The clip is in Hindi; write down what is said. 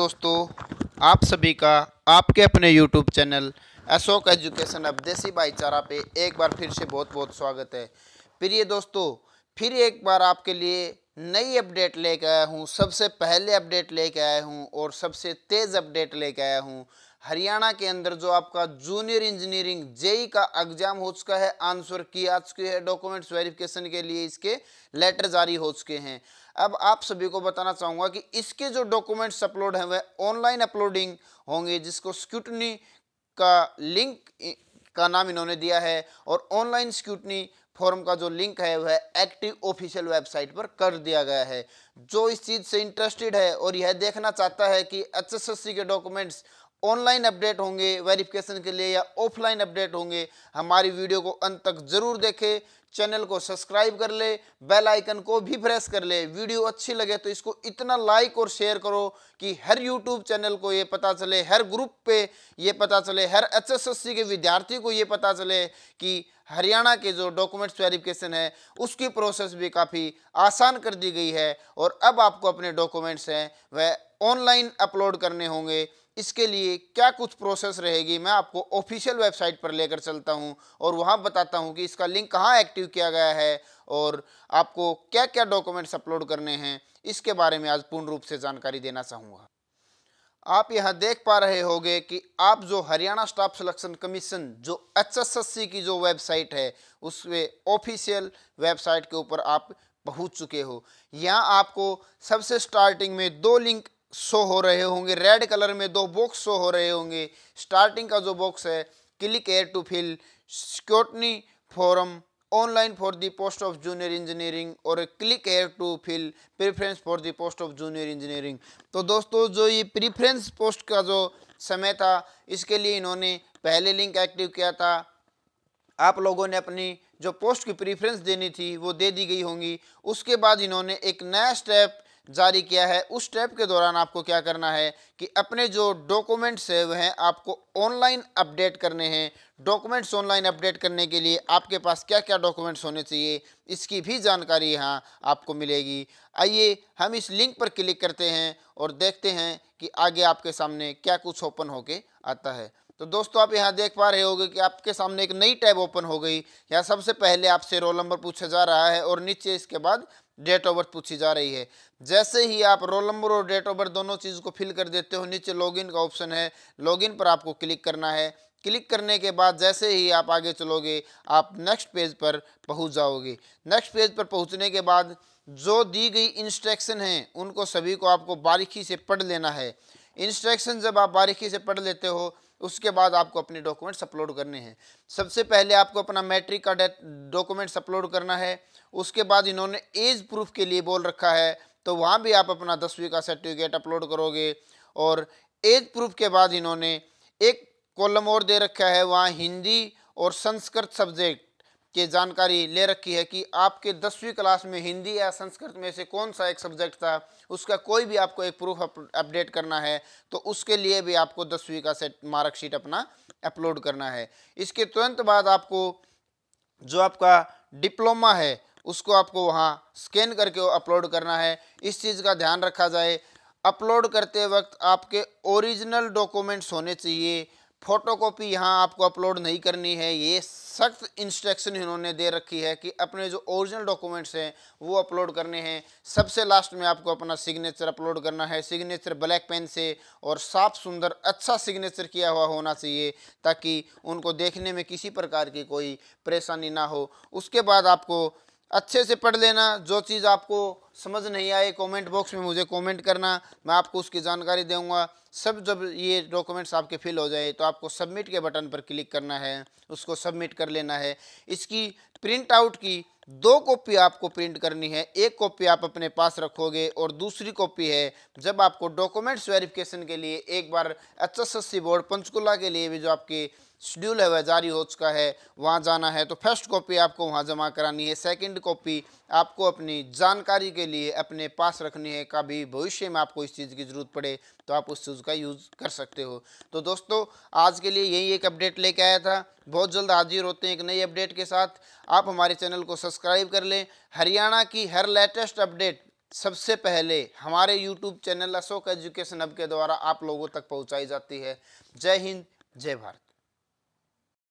दोस्तों आप सभी का आपके अपने यूट्यूब चैनल अशोक एजुकेशन अब देसी भाईचारा पे एक बार फिर से बहुत बहुत स्वागत है प्रिय दोस्तों फिर एक बार आपके लिए नई अपडेट लेके आया हूँ सबसे पहले अपडेट लेके आया हूँ और सबसे तेज़ अपडेट लेके आया हूँ हरियाणा के अंदर जो आपका जूनियर इंजीनियरिंग जेई का एग्जाम हो चुका है आंसर की आ चुकी है डॉक्यूमेंट्स वेरिफिकेशन के लिए इसके लेटर जारी हो चुके हैं अब आप सभी को बताना चाहूँगा कि इसके जो डॉक्यूमेंट्स अपलोड हैं वह ऑनलाइन अपलोडिंग होंगे जिसको स्क्यूटनी का लिंक का नाम इन्होंने दिया है और ऑनलाइन स्क्यूटनी फॉर्म का जो लिंक है वह एक्टिव ऑफिशियल वेबसाइट पर कर दिया गया है जो इस चीज़ से इंटरेस्टेड है और यह देखना चाहता है कि एच के डॉक्यूमेंट्स ऑनलाइन अपडेट होंगे वेरिफिकेशन के लिए या ऑफलाइन अपडेट होंगे हमारी वीडियो को अंत तक जरूर देखें चैनल को सब्सक्राइब कर ले बेल आइकन को भी प्रेस कर ले वीडियो अच्छी लगे तो इसको इतना लाइक और शेयर करो कि हर यूट्यूब चैनल को ये पता चले हर ग्रुप पे ये पता चले हर एचएसएससी के विद्यार्थी को ये पता चले कि हरियाणा के जो डॉक्यूमेंट्स वेरिफिकेशन है उसकी प्रोसेस भी काफ़ी आसान कर दी गई है और अब आपको अपने डॉक्यूमेंट्स हैं वह ऑनलाइन अपलोड करने होंगे इसके लिए क्या कुछ प्रोसेस रहेगी मैं आपको ऑफिशियल वेबसाइट पर लेकर चलता हूं और वहां बताता हूं कि इसका लिंक कहां एक्टिव किया गया है और आपको क्या क्या डॉक्यूमेंट्स अपलोड करने हैं इसके बारे में आज पूर्ण रूप से जानकारी देना चाहूँगा आप यहाँ देख पा रहे होंगे कि आप जो हरियाणा स्टाफ सिलेक्शन कमीशन जो एचएसएससी की जो वेबसाइट है उस ऑफिशियल वेबसाइट के ऊपर आप पहुंच चुके हो यहाँ आपको सबसे स्टार्टिंग में दो लिंक शो हो रहे होंगे रेड कलर में दो बॉक्स शो हो रहे होंगे स्टार्टिंग का जो बॉक्स है click here to fill security form online for the post of junior engineering और click here to fill preference for the post of junior engineering तो दोस्तों जो ये प्रेफरेंस पोस्ट का जो समय था इसके लिए इन्होंने पहले लिंक एक्टिव किया था आप लोगों ने अपनी जो पोस्ट की प्रीफरेंस देनी थी वो दे दी गई होंगी उसके बाद इन्होंने एक नया स्टेप जारी किया है उस स्टेप के दौरान आपको क्या करना है कि अपने जो डॉक्यूमेंट सेव हैं आपको ऑनलाइन अपडेट करने हैं डॉक्यूमेंट्स ऑनलाइन अपडेट करने के लिए आपके पास क्या क्या डॉक्यूमेंट्स होने चाहिए इसकी भी जानकारी यहाँ आपको मिलेगी आइए हम इस लिंक पर क्लिक करते हैं और देखते हैं कि आगे आपके सामने क्या कुछ ओपन होके आता है तो दोस्तों आप यहाँ देख पा रहे होंगे कि आपके सामने एक नई टैब ओपन हो गई यहाँ सबसे पहले आपसे रोल नंबर पूछा जा रहा है और नीचे इसके बाद डेट ऑफ बर्थ पूछी जा रही है जैसे ही आप रोल नंबर और डेट ऑफ बर्थ दोनों चीज़ को फिल कर देते हो नीचे लॉगिन का ऑप्शन है लॉगिन पर आपको क्लिक करना है क्लिक करने के बाद जैसे ही आप आगे चलोगे आप नेक्स्ट पेज पर पहुंच जाओगे नेक्स्ट पेज पर पहुंचने के बाद जो दी गई इंस्ट्रक्शन हैं उनको सभी को आपको बारीकी से पढ़ लेना है इंस्ट्रक्शन जब आप बारीकी से पढ़ लेते हो उसके बाद आपको अपने डॉक्यूमेंट्स अपलोड करने हैं सबसे पहले आपको अपना मैट्रिक का डॉक्यूमेंट्स अपलोड करना है उसके बाद इन्होंने एज प्रूफ के लिए बोल रखा है तो वहाँ भी आप अपना दसवीं का सर्टिफिकेट अपलोड करोगे और एज प्रूफ के बाद इन्होंने एक कॉलम और दे रखा है वहाँ हिंदी और संस्कृत सब्जेक्ट के जानकारी ले रखी है कि आपके दसवीं क्लास में हिंदी या संस्कृत में से कौन सा एक सब्जेक्ट था उसका कोई भी आपको एक प्रूफ अपडेट करना है तो उसके लिए भी आपको दसवीं का सेट मार्कशीट अपना अपलोड करना है इसके तुरंत बाद आपको जो आपका डिप्लोमा है उसको आपको वहाँ स्कैन करके अपलोड करना है इस चीज़ का ध्यान रखा जाए अपलोड करते वक्त आपके ओरिजिनल डॉक्यूमेंट्स होने चाहिए फ़ोटो कॉपी यहाँ आपको अपलोड नहीं करनी है ये सख्त इंस्ट्रक्शन इन्होंने दे रखी है कि अपने जो ओरिजिनल डॉक्यूमेंट्स हैं वो अपलोड करने हैं सबसे लास्ट में आपको अपना सिग्नेचर अपलोड करना है सिग्नेचर ब्लैक पेन से और साफ सुंदर अच्छा सिग्नेचर किया हुआ होना चाहिए ताकि उनको देखने में किसी प्रकार की कोई परेशानी ना हो उसके बाद आपको अच्छे से पढ़ लेना जो चीज़ आपको समझ नहीं आए कमेंट बॉक्स में मुझे कमेंट करना मैं आपको उसकी जानकारी दूंगा सब जब ये डॉक्यूमेंट्स आपके फिल हो जाए तो आपको सबमिट के बटन पर क्लिक करना है उसको सबमिट कर लेना है इसकी प्रिंट आउट की दो कॉपी आपको प्रिंट करनी है एक कॉपी आप अपने पास रखोगे और दूसरी कॉपी है जब आपको डॉक्यूमेंट्स वेरिफिकेशन के लिए एक बार एच एस बोर्ड पंचकुला के लिए भी जो आपके शेड्यूल है वह जारी हो चुका है वहाँ जाना है तो फर्स्ट कॉपी आपको वहाँ जमा करानी है सेकंड कॉपी आपको अपनी जानकारी के लिए अपने पास रखने है कभी भविष्य में आपको इस चीज़ की ज़रूरत पड़े तो आप उस चीज़ का यूज़ कर सकते हो तो दोस्तों आज के लिए यही एक अपडेट लेके आया था बहुत जल्द हाजिर होते हैं एक नई अपडेट के साथ आप हमारे चैनल को सब्सक्राइब कर लें हरियाणा की हर लेटेस्ट अपडेट सबसे पहले हमारे यूट्यूब चैनल अशोक एजुकेशन अब के द्वारा आप लोगों तक पहुँचाई जाती है जय हिंद जय भारत